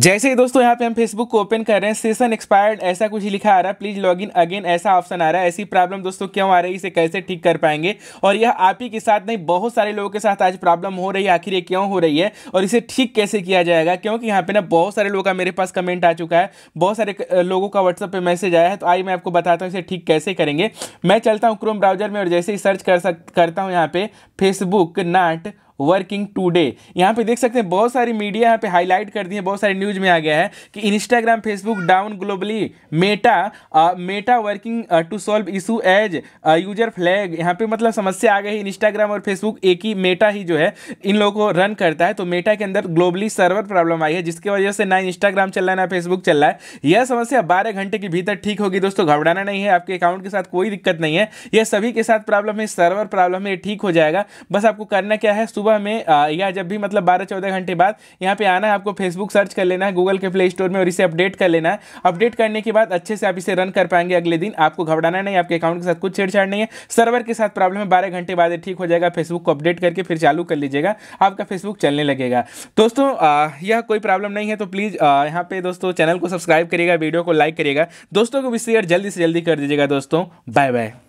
जैसे ही दोस्तों यहाँ पे हम फेसबुक को ओपन कर रहे हैं सेशन एक्सपायर्ड ऐसा कुछ लिखा आ रहा है प्लीज लॉग इन अगेन ऐसा ऑप्शन आ रहा है ऐसी प्रॉब्लम दोस्तों क्यों आ रही है इसे कैसे ठीक कर पाएंगे और यह आप ही के साथ नहीं बहुत सारे लोगों के साथ आज प्रॉब्लम हो रही है आखिर ये क्यों हो रही है और इसे ठीक कैसे किया जाएगा क्योंकि यहाँ पे ना बहुत सारे लोगों का मेरे पास कमेंट आ चुका है बहुत सारे लोगों का व्हाट्सअप पर मैसेज आया है तो आई मैं आपको बताता हूँ इसे ठीक कैसे करेंगे मैं चलता हूँ क्रोम ब्राउजर में और जैसे ही सर्च कर सक करता हूँ यहाँ पे फेसबुक नाट वर्किंग टूडे यहाँ पे देख सकते हैं बहुत सारी मीडिया यहाँ पे हाईलाइट कर दी है बहुत सारी न्यूज में आ गया है कि Instagram Facebook down globally Meta Meta working to solve issue as user flag यहाँ पे मतलब समस्या आ गई इंस्टाग्राम और फेसबुक एक ही मेटा ही जो है इन लोगों को रन करता है तो मेटा के अंदर ग्लोबली सर्वर प्रॉब्लम आई है जिसकी वजह से ना इंस्टाग्राम चल रहा है ना फेसबुक चल रहा है यह समस्या बारह घंटे के भीतर ठीक होगी दोस्तों घबराना नहीं है आपके अकाउंट के साथ कोई दिक्कत नहीं है यह सभी के साथ प्रॉब्लम है सर्वर प्रॉब्लम है ठीक हो जाएगा बस आपको करना क्या है सुबह सुबह में या जब भी मतलब बारह चौदह घंटे बाद यहाँ पे आना है आपको फेसबुक सर्च कर लेना है गूगल के प्ले स्टोर में और इसे अपडेट कर लेना है अपडेट करने के बाद अच्छे से आप इसे रन कर पाएंगे अगले दिन आपको घबराना नहीं आपके अकाउंट के साथ कुछ छेड़छाड़ नहीं है सर्वर के साथ प्रॉब्लम है बारह घंटे बाद ठीक हो जाएगा फेसबुक को अपडेट करके फिर चालू कर लीजिएगा आपका फेसबुक चलने लगेगा दोस्तों यह कोई प्रॉब्लम नहीं है तो प्लीज़ यहाँ पे दोस्तों चैनल को सब्सक्राइब करिएगा वीडियो को लाइक करिएगा दोस्तों को भी शेयर जल्दी से जल्दी कर दीजिएगा दोस्तों बाय बाय